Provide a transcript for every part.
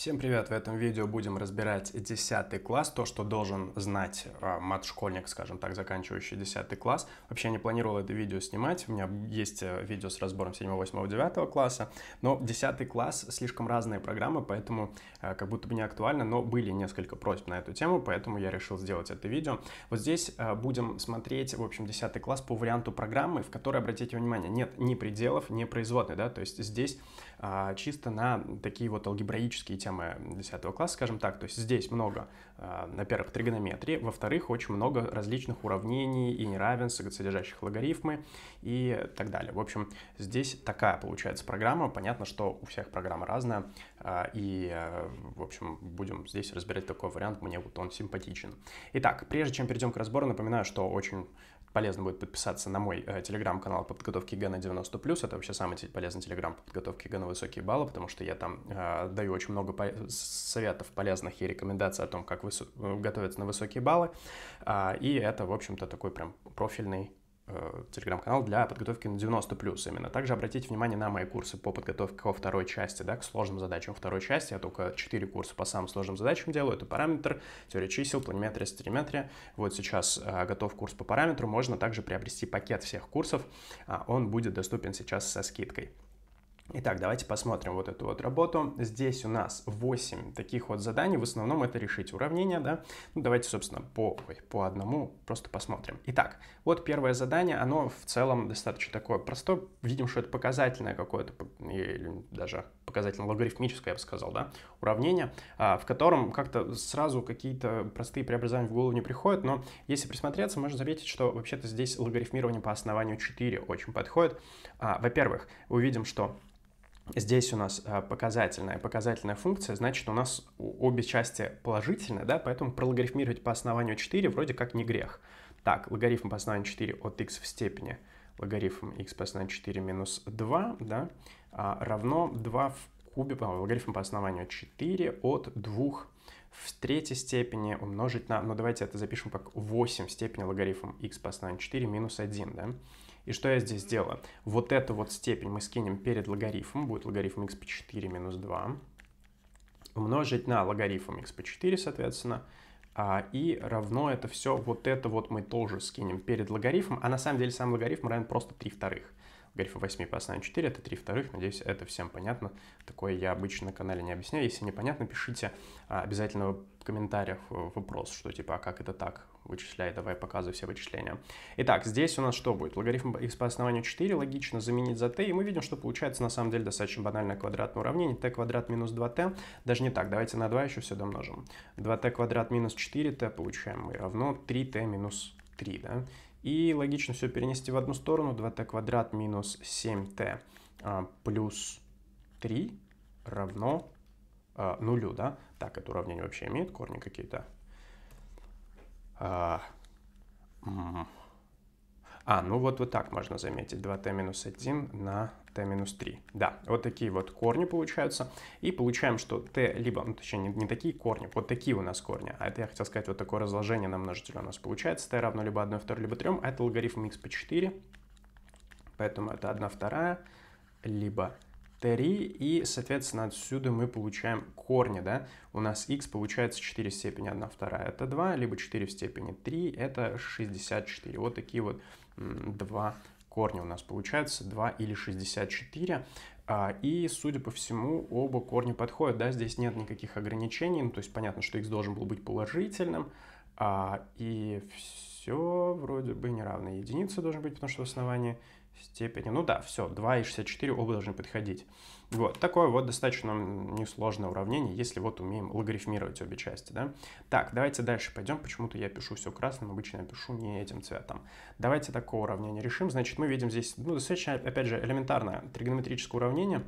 Всем привет! В этом видео будем разбирать 10 класс, то, что должен знать э, мат-школьник, скажем так, заканчивающий 10 класс. Вообще я не планировал это видео снимать, у меня есть э, видео с разбором 7, 8, 9 класса, но 10 класс слишком разные программы, поэтому э, как будто бы не актуально, но были несколько просьб на эту тему, поэтому я решил сделать это видео. Вот здесь э, будем смотреть, в общем, 10 класс по варианту программы, в которой, обратите внимание, нет ни пределов, ни производной, да, то есть здесь а, чисто на такие вот алгебраические темы 10 класса, скажем так. То есть здесь много, во-первых, а, тригонометрии, во-вторых, очень много различных уравнений и неравенств, содержащих логарифмы и так далее. В общем, здесь такая получается программа. Понятно, что у всех программа разная, и, э, в общем, будем здесь разбирать такой вариант, мне вот он симпатичен. Итак, прежде чем перейдем к разбору, напоминаю, что очень полезно будет подписаться на мой э, телеграм-канал по подготовке ЕГЭ на 90+. Это вообще самый типа, полезный телеграм по подготовке ЕГЭ на высокие баллы, потому что я там э, даю очень много по- советов полезных и рекомендаций о том, как э, готовиться на высокие баллы. Э, и это, в общем-то, такой прям профильный Э, телеграм-канал для подготовки на 90 плюс именно. Также обратите внимание на мои курсы по подготовке ко второй части, да, к сложным задачам второй части. Я только 4 курса по самым сложным задачам делаю. Это параметр, теория чисел, планиметрия, стереометрия. Вот сейчас а, готов курс по параметру. Можно также приобрести пакет всех курсов. А, он будет доступен сейчас со скидкой. Итак, давайте посмотрим вот эту вот работу. Здесь у нас 8 таких вот заданий. В основном это решить уравнение, да. Ну, давайте, собственно, по, ой, по одному просто посмотрим. Итак, вот первое задание. Оно в целом достаточно такое простое. Видим, что это показательное какое-то, или даже показательно логарифмическое, я бы сказал, да, уравнение, а, в котором как-то сразу какие-то простые преобразования в голову не приходят, но если присмотреться, можно заметить, что вообще-то здесь логарифмирование по основанию 4 очень подходит. А, во-первых, увидим, что Здесь у нас а, показательная. Показательная функция, значит, у нас обе части положительные, да, поэтому прологарифмировать по основанию 4 вроде как не грех. Так, логарифм по основанию 4 от x в степени логарифм x по основанию 4 минус 2, да, а, равно 2 в кубе, а, логарифм по основанию 4 от 2 в третьей степени умножить на, ну давайте это запишем как 8 в степени логарифм x по основанию 4 минус 1, да, и что я здесь делаю? Вот эту вот степень мы скинем перед логарифмом, будет логарифм x по 4 минус 2, умножить на логарифм x по 4, соответственно, а, и равно это все, вот это вот мы тоже скинем перед логарифмом, а на самом деле сам логарифм равен просто 3 вторых грифа 8 по основанию 4, это 3 вторых, надеюсь, это всем понятно, такое я обычно на канале не объясняю, если непонятно, пишите а, обязательно в комментариях э, вопрос, что типа, а как это так, вычисляй, давай показывай все вычисления. Итак, здесь у нас что будет? Логарифм x по основанию 4 логично заменить за t, и мы видим, что получается на самом деле достаточно банальное квадратное уравнение, t квадрат минус 2t, даже не так, давайте на 2 еще все домножим. 2t квадрат минус 4t получаем мы равно 3t минус 3, да, и логично все перенести в одну сторону. 2t квадрат минус 7t а, плюс 3 равно э, нулю, да? Так, это уравнение вообще имеет корни какие-то? А, а, ну вот вот так можно заметить. 2t-1 на t-3. Да, вот такие вот корни получаются. И получаем, что t либо, ну точнее, не, не такие корни, вот такие у нас корни. А это я хотел сказать, вот такое разложение на множители у нас получается. t равно либо 1, 2, либо 3. А это логарифм x по 4. Поэтому это 1, 2, либо 3, и, соответственно, отсюда мы получаем корни, да, у нас x получается 4 в степени 1 вторая, это 2, либо 4 в степени 3, это 64, вот такие вот Два корня у нас получается 2 или 64. А, и, судя по всему, оба корня подходят, да, здесь нет никаких ограничений, ну, то есть понятно, что x должен был быть положительным, а, и все все вроде бы не равно единице должен быть, потому что в основании степени. Ну да, все, 2 и 64 оба должны подходить. Вот, такое вот достаточно несложное уравнение, если вот умеем логарифмировать обе части, да. Так, давайте дальше пойдем. Почему-то я пишу все красным, обычно я пишу не этим цветом. Давайте такое уравнение решим. Значит, мы видим здесь, ну, достаточно, опять же, элементарное тригонометрическое уравнение.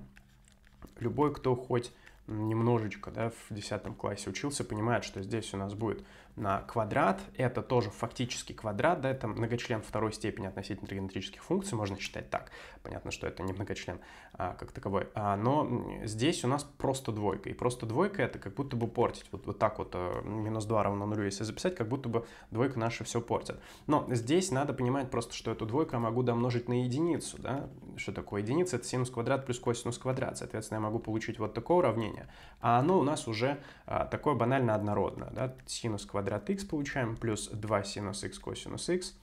Любой, кто хоть немножечко да, в 10 классе учился, понимает, что здесь у нас будет на квадрат, это тоже фактически квадрат, да, это многочлен второй степени относительно тригонометрических функций, можно считать так. Понятно, что это не многочлен а, как таковой, а, но здесь у нас просто двойка, и просто двойка это как будто бы портить, вот, вот так вот э, минус 2 равно нулю, если записать, как будто бы двойка наша все портит. Но здесь надо понимать просто, что эту двойку я могу домножить на единицу, да, что такое единица, это синус квадрат плюс косинус квадрат. Соответственно, я могу получить вот такое уравнение, а оно у нас уже а, такое банально однородное. Да? Синус квадрат x получаем плюс 2 синус x косинус x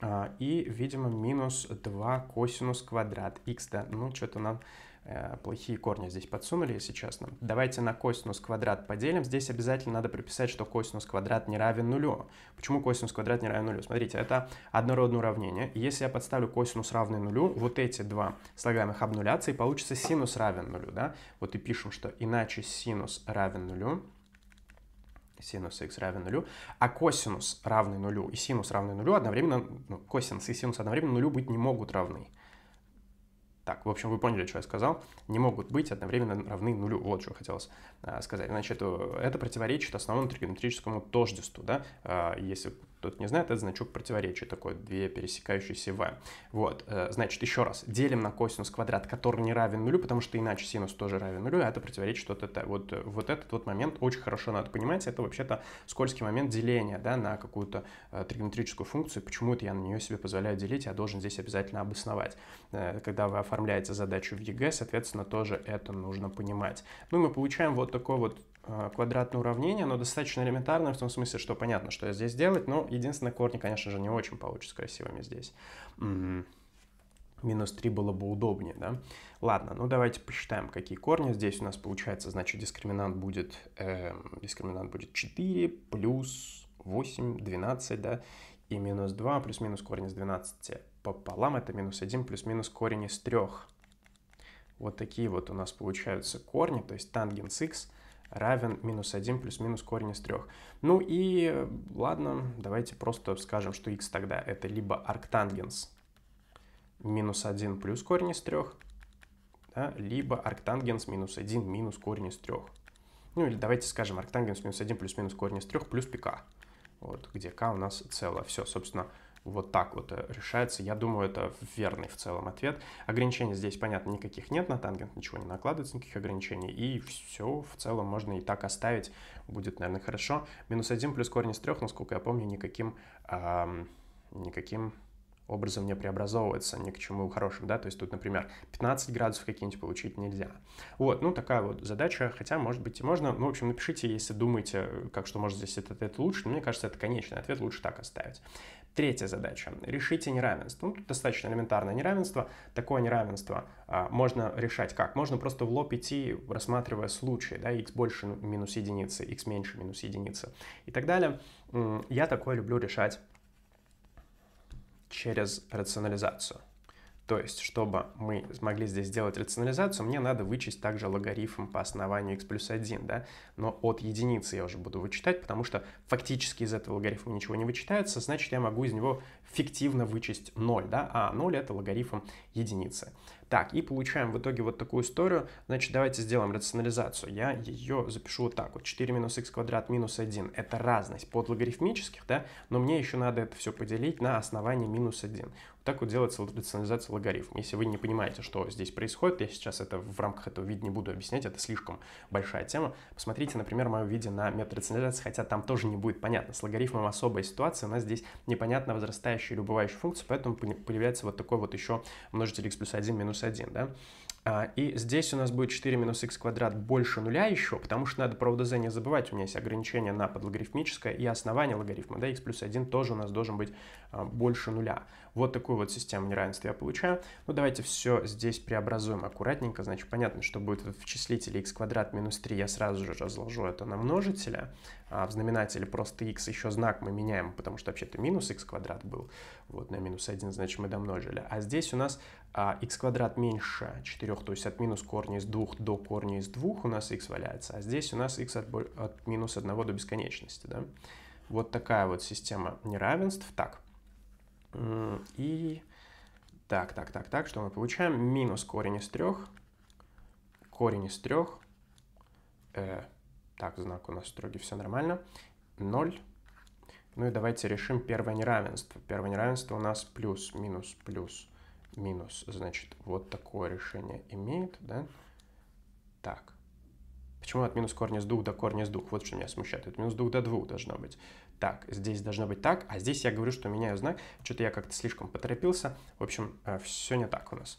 а, и, видимо, минус 2 косинус квадрат x. Да? Ну, что-то нам Э, плохие корни здесь подсунули, если честно. Давайте на косинус квадрат поделим. Здесь обязательно надо прописать, что косинус квадрат не равен нулю. Почему косинус квадрат не равен нулю? Смотрите, это однородное уравнение. Если я подставлю косинус равный нулю, вот эти два слагаемых обнулятся, и получится синус равен нулю, да? Вот и пишем, что иначе синус равен нулю синус x равен нулю, а косинус равный нулю и синус равный нулю одновременно, ну, косинус и синус одновременно нулю быть не могут равны. Так, в общем, вы поняли, что я сказал. Не могут быть одновременно равны нулю. Вот что хотелось э, сказать. Значит, э, это противоречит основному тригонометрическому тождеству. Да? Э, если кто-то не знает, это значок противоречия, такой две пересекающиеся v. Вот, э, значит, еще раз, делим на косинус квадрат, который не равен нулю, потому что иначе синус тоже равен нулю, а это противоречит вот это. Вот, э, вот этот вот момент очень хорошо надо понимать, это вообще-то скользкий момент деления, да, на какую-то э, тригонометрическую функцию, почему это я на нее себе позволяю делить, я должен здесь обязательно обосновать. Когда вы оформляете задачу в ЕГЭ, соответственно, тоже это нужно понимать. Ну, мы получаем вот такой вот а, квадратное уравнение, оно достаточно элементарное в том смысле, что понятно, что я здесь делать, но единственное, корни, конечно же, не очень получатся красивыми здесь. Минус 3 было бы удобнее, да? Ладно, ну давайте посчитаем, какие корни. Здесь у нас получается, значит, дискриминант будет, э, дискриминант будет 4 плюс 8, 12, да? И минус 2 плюс минус корень из 12 пополам, это минус 1 плюс минус корень из 3. Вот такие вот у нас получаются корни, то есть тангенс х равен минус 1 плюс минус корень из 3. Ну и ладно, давайте просто скажем, что x тогда это либо арктангенс минус 1 плюс корень из 3, да, либо арктангенс минус 1 минус корень из 3. Ну или давайте скажем арктангенс минус 1 плюс минус корень из 3 плюс пика. Вот, где k у нас целое. Все, собственно, вот так вот э, решается. Я думаю, это верный в целом ответ. Ограничений здесь, понятно, никаких нет на тангент, ничего не накладывается, никаких ограничений. И все в целом можно и так оставить. Будет, наверное, хорошо. Минус один плюс корень из трех насколько я помню, никаким, эм, никаким образом не преобразовывается ни к чему хорошему, да, то есть тут, например, 15 градусов какие-нибудь получить нельзя. Вот, ну, такая вот задача, хотя, может быть, и можно, ну, в общем, напишите, если думаете, как что может здесь этот ответ лучше, но мне кажется, это конечный ответ, лучше так оставить. Третья задача. Решите неравенство. Ну, тут достаточно элементарное неравенство. Такое неравенство а, можно решать как? Можно просто в лоб идти, рассматривая случаи, да, x больше минус единицы, x меньше минус единицы и так далее. Я такое люблю решать через рационализацию. То есть, чтобы мы смогли здесь сделать рационализацию, мне надо вычесть также логарифм по основанию x плюс 1, да? Но от единицы я уже буду вычитать, потому что фактически из этого логарифма ничего не вычитается, значит, я могу из него фиктивно вычесть 0, да, а 0 это логарифм единицы. Так, и получаем в итоге вот такую историю. Значит, давайте сделаем рационализацию. Я ее запишу вот так вот. 4 минус x квадрат минус 1 – это разность под логарифмических, да, но мне еще надо это все поделить на основании минус 1. Вот так вот делается рационализация логарифма. Если вы не понимаете, что здесь происходит, я сейчас это в рамках этого видео не буду объяснять, это слишком большая тема. Посмотрите, например, мое видео на метод рационализации, хотя там тоже не будет понятно. С логарифмом особая ситуация, у нас здесь непонятно возрастающая приходящей или убывающей функции, поэтому появляется вот такой вот еще множитель x плюс 1 минус 1, да. А, и здесь у нас будет 4 минус x квадрат больше нуля еще, потому что надо про УДЗ не забывать, у меня есть ограничение на подлогарифмическое и основание логарифма, да, x плюс 1 тоже у нас должен быть а, больше нуля. Вот такую вот систему неравенства я получаю. Ну, давайте все здесь преобразуем аккуратненько, значит, понятно, что будет в числителе x квадрат минус 3, я сразу же разложу это на множителя, а в знаменателе просто x еще знак мы меняем, потому что вообще-то минус x квадрат был, вот, на минус 1, значит, мы домножили. А здесь у нас а x квадрат меньше 4, то есть от минус корня из 2 до корня из 2 у нас x валяется, а здесь у нас x от, от минус 1 до бесконечности. Да? Вот такая вот система неравенств. Так, и так, так, так, так, что мы получаем? Минус корень из 3, корень из 3, э, так, знак у нас строгий, все нормально, 0. Ну и давайте решим первое неравенство. Первое неравенство у нас плюс, минус, плюс минус, значит, вот такое решение имеет, да? Так. Почему от минус корня с двух до корня с двух? Вот что меня смущает. От минус двух до двух должно быть. Так, здесь должно быть так, а здесь я говорю, что меняю знак. Что-то я как-то слишком поторопился. В общем, э, все не так у нас.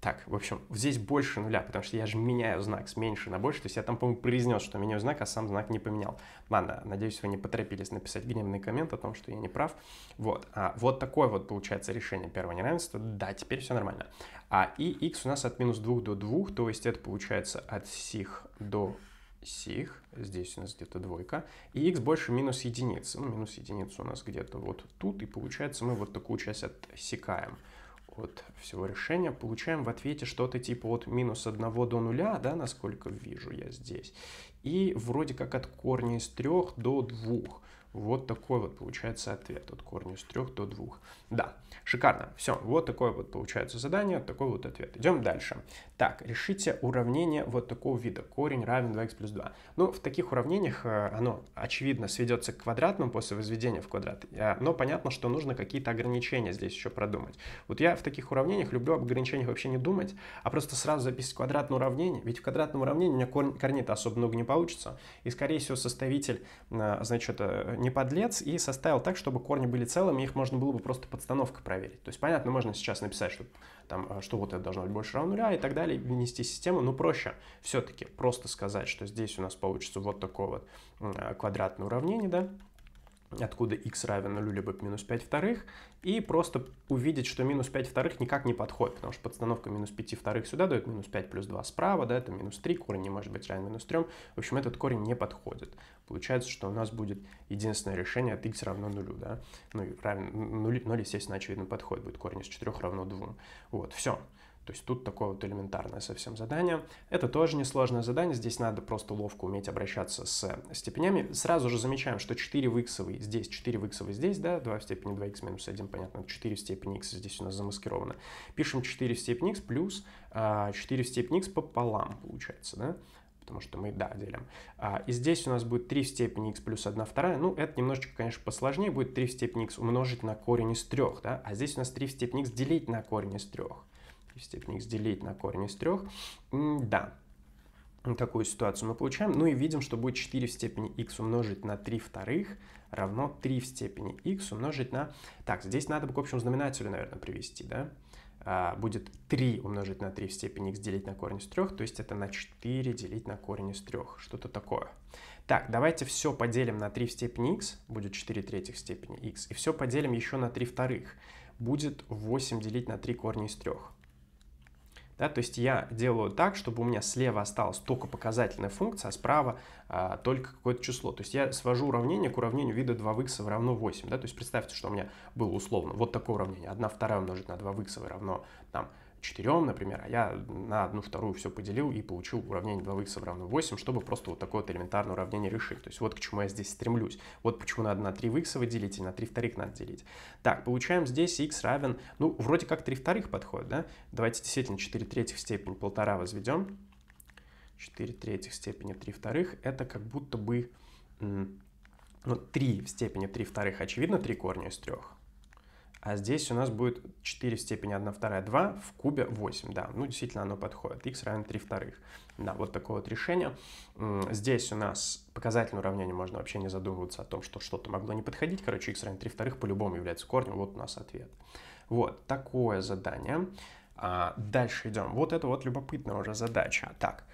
Так, в общем, здесь больше нуля, потому что я же меняю знак с меньше на больше. То есть я там, по-моему, произнес, что меняю знак, а сам знак не поменял. Ладно, надеюсь, вы не поторопились написать гневный коммент о том, что я не прав. Вот, а, вот такое вот получается решение первого неравенства. Да, теперь все нормально. А и x у нас от минус 2 до 2, то есть это получается от сих до сих, здесь у нас где-то двойка, и x больше минус единицы. Ну, минус единицы у нас где-то вот тут, и получается мы вот такую часть отсекаем от всего решения, получаем в ответе что-то типа от минус 1 до 0, да, насколько вижу я здесь, и вроде как от корня из 3 до 2. Вот такой вот получается ответ от корня из 3 до 2. Да, шикарно. Все, вот такое вот получается задание, такой вот ответ. Идем дальше. Так, решите уравнение вот такого вида. Корень равен 2х плюс 2. Ну, в таких уравнениях э, оно, очевидно, сведется к квадратному после возведения в квадрат. Э, но понятно, что нужно какие-то ограничения здесь еще продумать. Вот я в таких уравнениях люблю об ограничениях вообще не думать, а просто сразу записать квадратное уравнение. Ведь в квадратном уравнении у меня корней-то особо много не получится. И, скорее всего, составитель, э, значит, не подлец и составил так, чтобы корни были целыми, их можно было бы просто подстановка проверить. То есть, понятно, можно сейчас написать, что, там, э, что вот это должно быть больше равно нуля и так далее, внести систему, но проще все-таки просто сказать, что здесь у нас получится вот такое вот э, квадратное уравнение, да, откуда x равен нулю либо минус 5 вторых, и просто увидеть, что минус 5 вторых никак не подходит, потому что подстановка минус 5 вторых сюда дает минус 5 плюс 2 справа, да, это минус 3, корень не может быть равен минус 3. В общем, этот корень не подходит. Получается, что у нас будет единственное решение от x равно нулю, да. Ну, равен, 0, 0, естественно, очевидно, подходит, будет корень из 4 равно 2. Вот, Все. То есть тут такое вот элементарное совсем задание. Это тоже несложное задание, здесь надо просто ловко уметь обращаться с э, степенями. Сразу же замечаем, что 4 в x здесь, 4 в x здесь, да, 2 в степени 2x минус 1, понятно, 4 в степени x здесь у нас замаскировано. Пишем 4 в степени x плюс 4 а, в степени x пополам получается, да потому что мы, да, делим. А, и здесь у нас будет 3 в степени x плюс 1 вторая. Ну, это немножечко, конечно, посложнее будет 3 в степени x умножить на корень из 3, да, а здесь у нас 3 в степени x делить на корень из 3 первой степени x делить на корень из 3. Да, такую ситуацию мы получаем. Ну и видим, что будет 4 в степени x умножить на 3 вторых равно 3 в степени x умножить на... Так, здесь надо бы к общему знаменателю, наверное, привести, да? А, будет 3 умножить на 3 в степени x делить на корень из 3, то есть это на 4 делить на корень из 3, что-то такое. Так, давайте все поделим на 3 в степени x, будет 4 третьих степени x, и все поделим еще на 3 вторых, будет 8 делить на 3 корня из 3. Да, то есть я делаю так, чтобы у меня слева осталась только показательная функция, а справа а, только какое-то число. То есть я свожу уравнение к уравнению вида 2 x равно 8. Да? То есть представьте, что у меня было условно вот такое уравнение. 1 вторая умножить на 2 x равно там, четырем, например, а я на одну вторую все поделил и получил уравнение 2х равно 8, чтобы просто вот такое вот элементарное уравнение решить. То есть вот к чему я здесь стремлюсь. Вот почему надо на 3 х делить и на 3 вторых надо делить. Так, получаем здесь x равен, ну, вроде как 3 вторых подходит, да? Давайте действительно 4 третьих степени полтора возведем. 4 третьих степени 3 вторых, это как будто бы ну, 3 в степени 3 вторых, очевидно, 3 корня из 3. А здесь у нас будет 4 в степени 1 вторая 2 в кубе 8. Да, ну действительно оно подходит. x равен 3 вторых. Да, вот такое вот решение. Здесь у нас показательное уравнение, можно вообще не задумываться о том, что что-то могло не подходить. Короче, x равен 3 вторых по-любому является корнем. Вот у нас ответ. Вот такое задание. А дальше идем. Вот это вот любопытная уже задача. Так,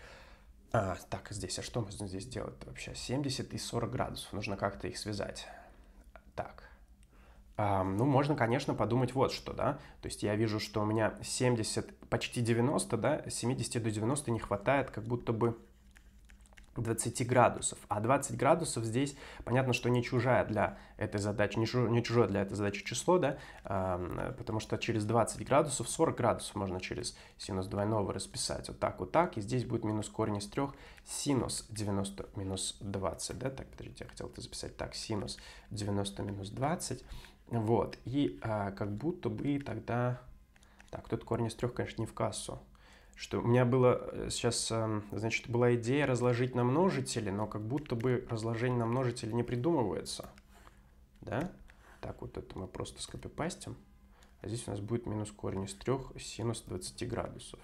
а, так, здесь, а что мы здесь делать вообще? 70 и 40 градусов. Нужно как-то их связать. Так, а, ну, можно, конечно, подумать вот что, да. То есть я вижу, что у меня 70, почти 90, да, 70 до 90 не хватает как будто бы 20 градусов. А 20 градусов здесь, понятно, что не чужая для этой задачи, не, чужое, не чужое для этой задачи число, да, потому что через 20 градусов, 40 градусов можно через синус двойного расписать вот так, вот так, и здесь будет минус корень из 3, синус 90 минус 20, да, так, подождите, я хотел это записать так, синус 90 минус 20, вот, и а, как будто бы тогда... Так, тут корень из трех, конечно, не в кассу. Что у меня было э, сейчас, эм, значит, была идея разложить на множители, но как будто бы разложение на множители не придумывается. Да? Так, вот это мы просто скопипастим. А здесь у нас будет минус корень из трех синус 20 градусов.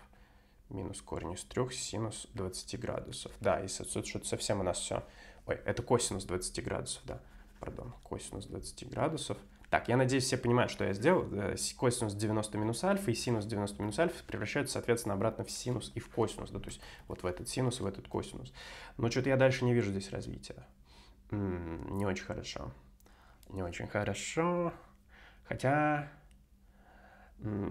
Минус корень из трех синус 20 градусов. Да, и отсюда что-то совсем у нас все... Ой, это косинус 20 градусов, да. Пардон, косинус 20 градусов. Так, я надеюсь, все понимают, что я сделал. Э, косинус 90 минус альфа и синус 90 минус альфа превращаются, соответственно, обратно в синус и в косинус. Да, то есть вот в этот синус и в этот косинус. Но что-то я дальше не вижу здесь развития. М-м, не очень хорошо. Не очень хорошо. Хотя... М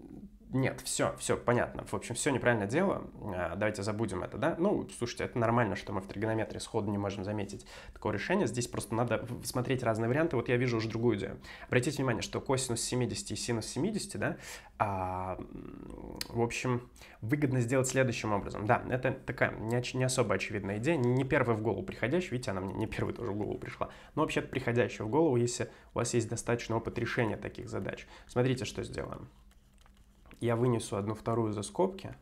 -м, нет, все, все, понятно. В общем, все неправильно дело. А, давайте забудем это, да? Ну, слушайте, это нормально, что мы в тригонометрии сходу не можем заметить такое решение. Здесь просто надо смотреть разные варианты. Вот я вижу уже другую идею. Обратите внимание, что косинус 70 и синус 70, да, а, в общем, выгодно сделать следующим образом. Да, это такая не, оч- не особо очевидная идея, не первая в голову приходящая. Видите, она мне не первая тоже в голову пришла. Но вообще-то приходящая в голову, если у вас есть достаточно опыт решения таких задач. Смотрите, что сделаем я вынесу одну вторую за скобки,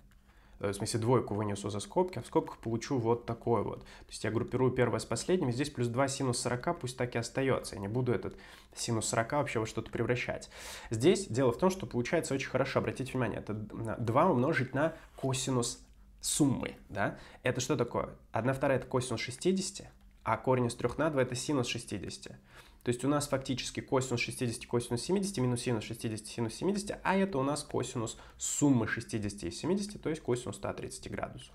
э, в смысле двойку вынесу за скобки, а в скобках получу вот такой вот. То есть я группирую первое с последним, здесь плюс 2 синус 40, пусть так и остается. Я не буду этот синус 40 вообще во что-то превращать. Здесь дело в том, что получается очень хорошо, обратите внимание, это 2 умножить на косинус суммы, да? Это что такое? 1 вторая это косинус 60, а корень из 3 на 2 это синус 60. То есть у нас фактически косинус 60, косинус 70, минус синус 60, синус 70, а это у нас косинус суммы 60 и 70, то есть косинус 130 градусов.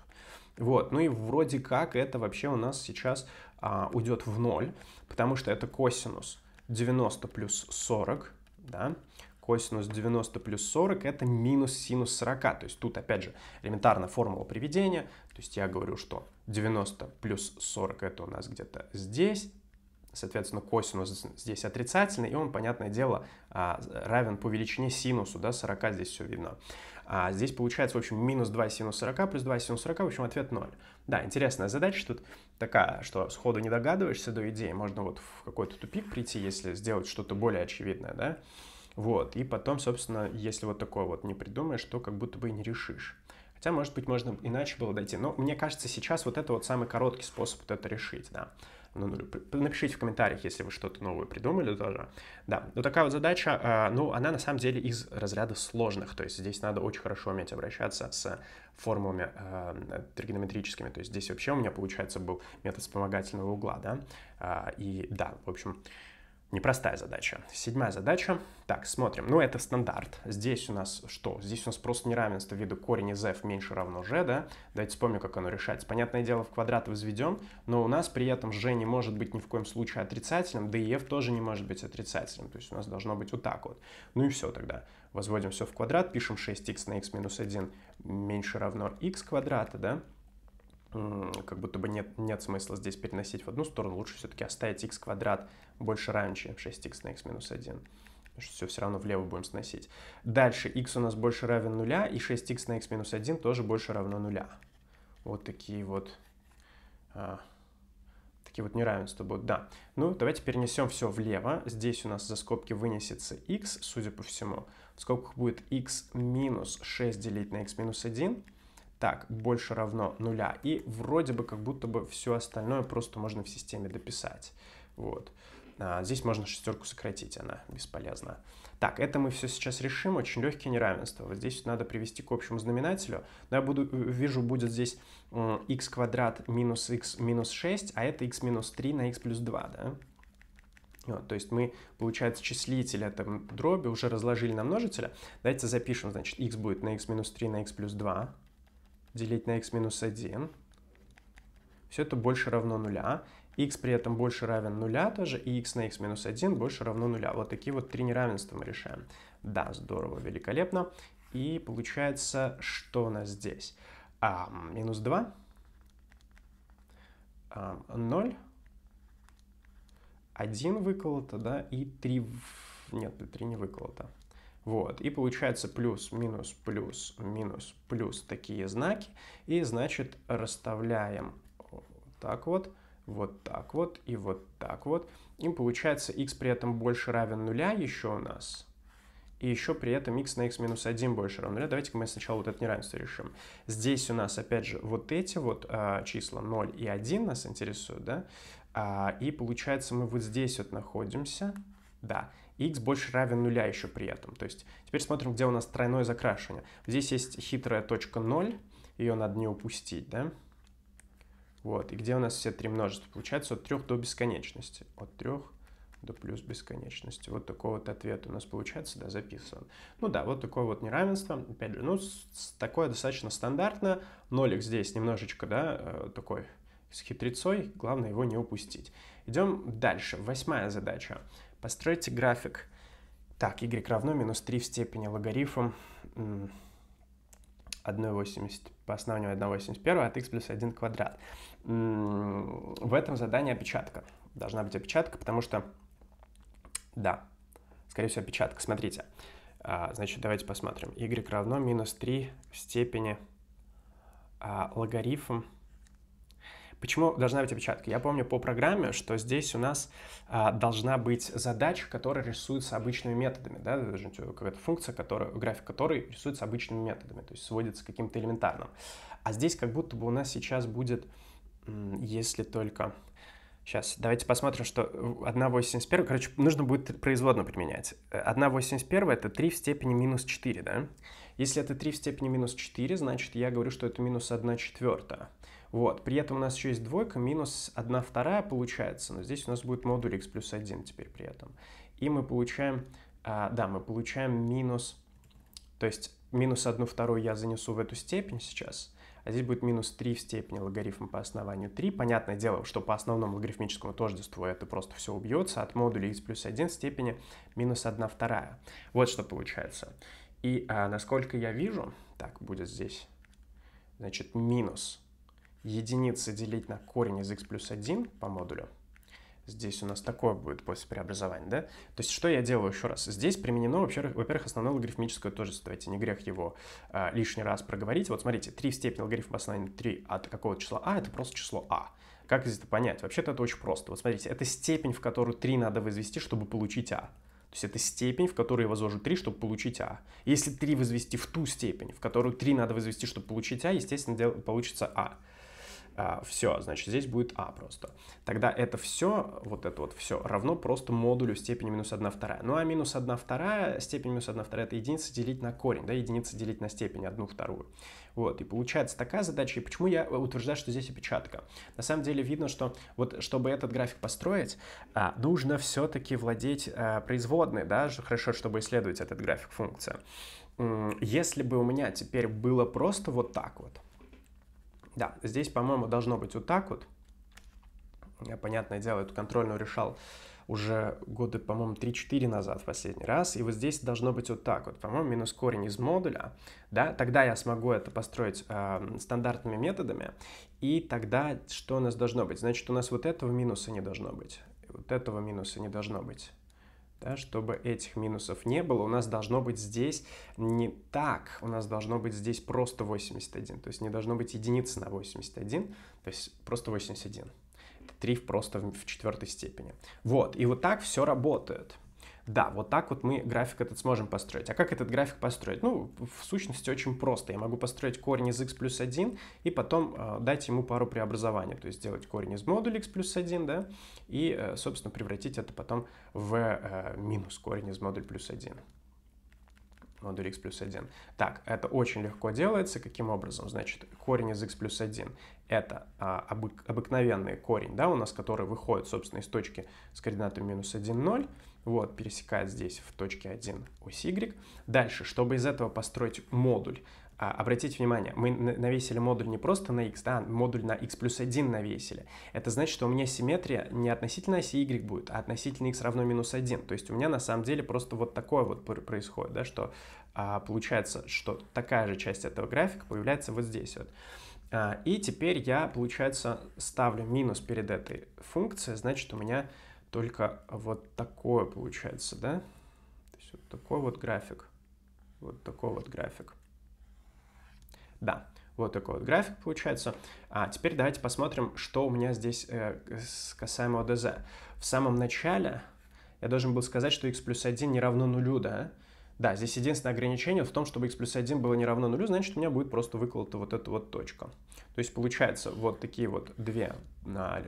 Вот, ну и вроде как это вообще у нас сейчас а, уйдет в ноль, потому что это косинус 90 плюс 40, да, косинус 90 плюс 40 это минус синус 40. То есть тут опять же элементарно формула приведения. То есть я говорю, что 90 плюс 40 это у нас где-то здесь, соответственно, косинус здесь отрицательный, и он, понятное дело, а, равен по величине синусу, да, 40 здесь все видно. А здесь получается, в общем, минус 2 синус 40 плюс 2 синус 40, в общем, ответ 0. Да, интересная задача тут такая, что сходу не догадываешься до идеи, можно вот в какой-то тупик прийти, если сделать что-то более очевидное, да, вот, и потом, собственно, если вот такое вот не придумаешь, то как будто бы и не решишь. Хотя, может быть, можно иначе было дойти. Но мне кажется, сейчас вот это вот самый короткий способ вот это решить, да. Ну, напишите в комментариях, если вы что-то новое придумали тоже. Да, вот такая вот задача, а, ну, она на самом деле из разряда сложных, то есть здесь надо очень хорошо уметь обращаться с формулами э, тригонометрическими, то есть здесь вообще у меня, получается, был метод вспомогательного угла, да, а, и да, в общем, Непростая задача. Седьмая задача. Так, смотрим. Ну, это стандарт. Здесь у нас что? Здесь у нас просто неравенство вида корень из f меньше равно g, да? Давайте вспомним, как оно решается. Понятное дело, в квадрат возведем, но у нас при этом g не может быть ни в коем случае отрицательным, да и f тоже не может быть отрицательным. То есть у нас должно быть вот так вот. Ну и все тогда. Возводим все в квадрат, пишем 6x на x минус 1 меньше равно x квадрата, да? как будто бы нет, нет смысла здесь переносить в одну сторону, лучше все-таки оставить x квадрат больше раньше, чем 6x на x минус 1. Потому что все все равно влево будем сносить. Дальше x у нас больше равен нуля, и 6x на x минус 1 тоже больше равно нуля. Вот такие вот... А, такие вот неравенства будут, да. Ну, давайте перенесем все влево. Здесь у нас за скобки вынесется x, судя по всему. В скобках будет x минус 6 делить на x минус 1 так, больше равно нуля. И вроде бы как будто бы все остальное просто можно в системе дописать. Вот. А, здесь можно шестерку сократить, она бесполезна. Так, это мы все сейчас решим, очень легкие неравенства. Вот здесь надо привести к общему знаменателю. Но я буду, э, вижу, будет здесь x квадрат минус x минус 6, а это x минус 3 на x плюс 2, да? Вот, то есть мы, получается, числитель этой дроби уже разложили на множителя. Давайте запишем, значит, x будет на x минус 3 на x плюс 2 делить на x минус 1. Все это больше равно нуля. x при этом больше равен нуля тоже, и x на x минус 1 больше равно нуля. Вот такие вот три неравенства мы решаем. Да, здорово, великолепно. И получается, что у нас здесь? А, минус 2, а, 0, 1 выколото, да, и 3... Нет, 3 не выколото. Вот. И получается плюс, минус, плюс, минус, плюс такие знаки. И значит расставляем вот так вот, вот так вот и вот так вот. И получается x при этом больше равен нуля еще у нас. И еще при этом x на x минус 1 больше равен нуля. Давайте-ка мы сначала вот это неравенство решим. Здесь у нас, опять же, вот эти вот а, числа 0 и 1 нас интересуют, да? А, и получается мы вот здесь вот находимся. Да, и x больше равен нуля еще при этом. То есть теперь смотрим, где у нас тройное закрашивание. Здесь есть хитрая точка 0, ее надо не упустить, да? Вот, и где у нас все три множества? Получается от 3 до бесконечности. От 3 до плюс бесконечности. Вот такой вот ответ у нас получается, да, записан. Ну да, вот такое вот неравенство. Опять же, ну, такое достаточно стандартно. Нолик здесь немножечко, да, э, такой с хитрецой, главное его не упустить. Идем дальше. Восьмая задача. Постройте график. Так, y равно минус 3 в степени логарифм 1,80 по основанию 1,81 от x плюс 1 квадрат. В этом задании опечатка. Должна быть опечатка, потому что... Да, скорее всего, опечатка. Смотрите. А, значит, давайте посмотрим. y равно минус 3 в степени а, логарифм Почему должна быть опечатка? Я помню по программе, что здесь у нас а, должна быть задача, которая рисуется обычными методами. Да? Какая-то функция, которая, график которой рисуется обычными методами, то есть сводится к каким-то элементарным. А здесь как будто бы у нас сейчас будет, если только... Сейчас, давайте посмотрим, что 1,81, э, короче, нужно будет производную применять. 1,81 это 3 в степени минус 4, да? Если это 3 в степени минус 4, значит, я говорю, что это минус 1 четвертая. Вот. При этом у нас еще есть двойка, минус 1 вторая получается, но здесь у нас будет модуль x плюс 1 теперь при этом. И мы получаем, а, да, мы получаем минус, то есть минус 1 вторую я занесу в эту степень сейчас, а здесь будет минус 3 в степени логарифма по основанию 3. Понятное дело, что по основному логарифмическому тождеству это просто все убьется от модуля x плюс 1 в степени минус 1 вторая. Вот что получается. И а, насколько я вижу, так, будет здесь, значит, минус единицы делить на корень из x плюс 1 по модулю. Здесь у нас такое будет после преобразования, да? То есть что я делаю еще раз? Здесь применено, во-первых, основное логарифмическое тоже, Давайте не грех его э, лишний раз проговорить. Вот смотрите, 3 в степени логарифма основания 3 от какого числа а, это просто число а. Как это понять? Вообще-то это очень просто. Вот смотрите, это степень, в которую 3 надо возвести, чтобы получить а. То есть это степень, в которую я возвожу 3, чтобы получить А. Если 3 возвести в ту степень, в которую 3 надо возвести, чтобы получить А, естественно, получится А. А, все, значит, здесь будет а просто. Тогда это все, вот это вот все, равно просто модулю степени минус 1 вторая. Ну а минус 1 вторая, степень минус 1 вторая, это единица делить на корень, да, единица делить на степень 1 вторую. Вот, и получается такая задача. И почему я утверждаю, что здесь опечатка? На самом деле видно, что вот чтобы этот график построить, а, нужно все-таки владеть а, производной, да, хорошо, чтобы исследовать этот график функция. Если бы у меня теперь было просто вот так вот, да, здесь, по-моему, должно быть вот так вот. Я, понятное дело, эту контрольную решал уже годы, по-моему, 3-4 назад в последний раз. И вот здесь должно быть вот так вот. По-моему, минус корень из модуля. Да? Тогда я смогу это построить э, стандартными методами. И тогда что у нас должно быть? Значит, у нас вот этого минуса не должно быть. Вот этого минуса не должно быть. Да, чтобы этих минусов не было, у нас должно быть здесь не так, у нас должно быть здесь просто 81, то есть не должно быть единицы на 81, то есть просто 81. Это 3 просто в четвертой степени. Вот, и вот так все работает. Да, вот так вот мы график этот сможем построить. А как этот график построить? Ну, в сущности, очень просто. Я могу построить корень из x плюс 1 и потом э, дать ему пару преобразований. То есть сделать корень из модуля x плюс 1, да, и, э, собственно, превратить это потом в э, минус корень из модуль плюс 1 модуль x плюс 1. Так, это очень легко делается. Каким образом? Значит, корень из x плюс 1 — это а, обык, обыкновенный корень, да, у нас, который выходит, собственно, из точки с координатами минус 1, 0. Вот, пересекает здесь в точке 1 ось Y. Дальше, чтобы из этого построить модуль, а, обратите внимание, мы навесили модуль не просто на x, да, модуль на x плюс 1 навесили. Это значит, что у меня симметрия не относительно оси y будет, а относительно x равно минус 1. То есть у меня на самом деле просто вот такое вот происходит, да, что а, получается, что такая же часть этого графика появляется вот здесь вот. А, и теперь я, получается, ставлю минус перед этой функцией, значит, у меня только вот такое получается, да? То есть вот такой вот график. Вот такой вот график. Да, вот такой вот график получается. А теперь давайте посмотрим, что у меня здесь э, касаемо ОДЗ. В самом начале я должен был сказать, что x плюс 1 не равно нулю, да? Да, здесь единственное ограничение в том, чтобы x плюс 1 было не равно нулю, значит, у меня будет просто выколота вот эта вот точка. То есть получается вот такие вот две а,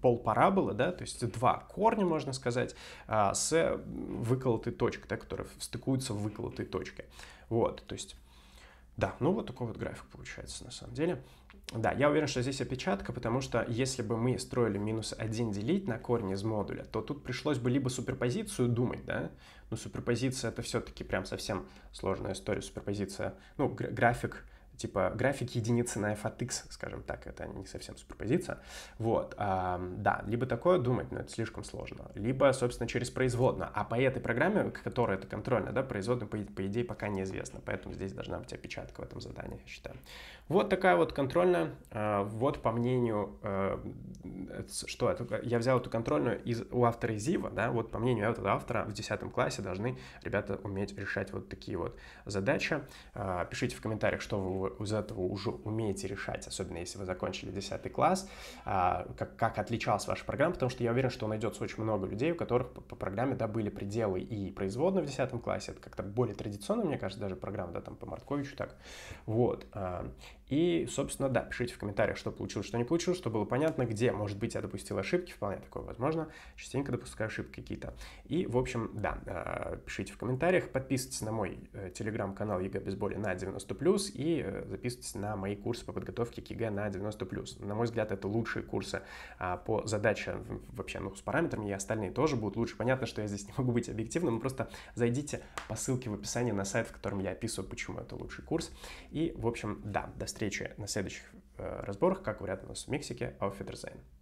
полпараболы, да, то есть два корня, можно сказать, а, с выколотой точкой, да, которые стыкуются в выколотой точке. Вот, то есть, да, ну вот такой вот график получается на самом деле. Да, я уверен, что здесь опечатка, потому что если бы мы строили минус 1 делить на корень из модуля, то тут пришлось бы либо суперпозицию думать, да, но суперпозиция это все-таки прям совсем сложная история, суперпозиция, ну, график типа график единицы на f от x, скажем так, это не совсем суперпозиция. Вот, а, да, либо такое думать, но это слишком сложно, либо, собственно, через производную. А по этой программе, которая это контрольная, да, производная, по, по идее, пока неизвестна, поэтому здесь должна быть опечатка в этом задании, я считаю. Вот такая вот контрольная, а, вот по мнению, э, что это, я взял эту контрольную из, у автора из Ива, да, вот по мнению этого автора в 10 классе должны ребята уметь решать вот такие вот задачи. А, пишите в комментариях, что вы вы из этого уже умеете решать, особенно если вы закончили 10 класс, а, как, как отличалась ваша программа, потому что я уверен, что найдется очень много людей, у которых по, по программе, да, были пределы и производные в 10 классе, это как-то более традиционно, мне кажется, даже программа, да, там по Марковичу, так, вот, а, и, собственно, да, пишите в комментариях, что получилось, что не получилось, что было понятно, где, может быть, я допустил ошибки, вполне такое возможно, частенько допускаю ошибки какие-то. И, в общем, да, э, пишите в комментариях, подписывайтесь на мой э, телеграм-канал ЕГЭ без боли на 90+, и э, записывайтесь на мои курсы по подготовке к ЕГЭ на 90+. На мой взгляд, это лучшие курсы а, по задачам вообще, ну, с параметрами, и остальные тоже будут лучше. Понятно, что я здесь не могу быть объективным, просто зайдите по ссылке в описании на сайт, в котором я описываю, почему это лучший курс. И, в общем, да, до встречи встречи на следующих э, разборах. Как говорят у нас в Мексике, auf Wiedersehen.